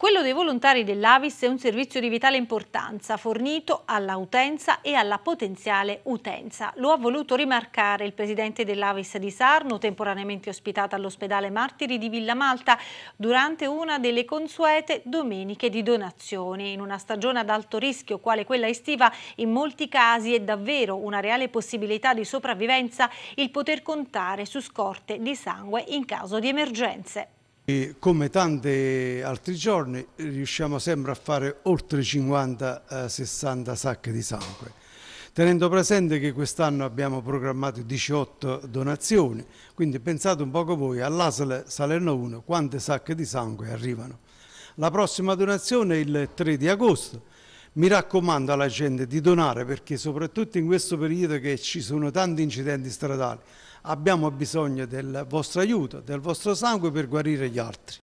Quello dei volontari dell'Avis è un servizio di vitale importanza fornito all'utenza e alla potenziale utenza. Lo ha voluto rimarcare il presidente dell'Avis di Sarno, temporaneamente ospitato all'ospedale Martiri di Villa Malta durante una delle consuete domeniche di donazioni. In una stagione ad alto rischio, quale quella estiva, in molti casi è davvero una reale possibilità di sopravvivenza il poter contare su scorte di sangue in caso di emergenze. E come tanti altri giorni riusciamo sempre a fare oltre 50-60 eh, sacche di sangue. Tenendo presente che quest'anno abbiamo programmato 18 donazioni, quindi pensate un poco voi all'Asle Salerno 1 quante sacche di sangue arrivano. La prossima donazione è il 3 di agosto mi raccomando alla gente di donare perché soprattutto in questo periodo che ci sono tanti incidenti stradali abbiamo bisogno del vostro aiuto, del vostro sangue per guarire gli altri.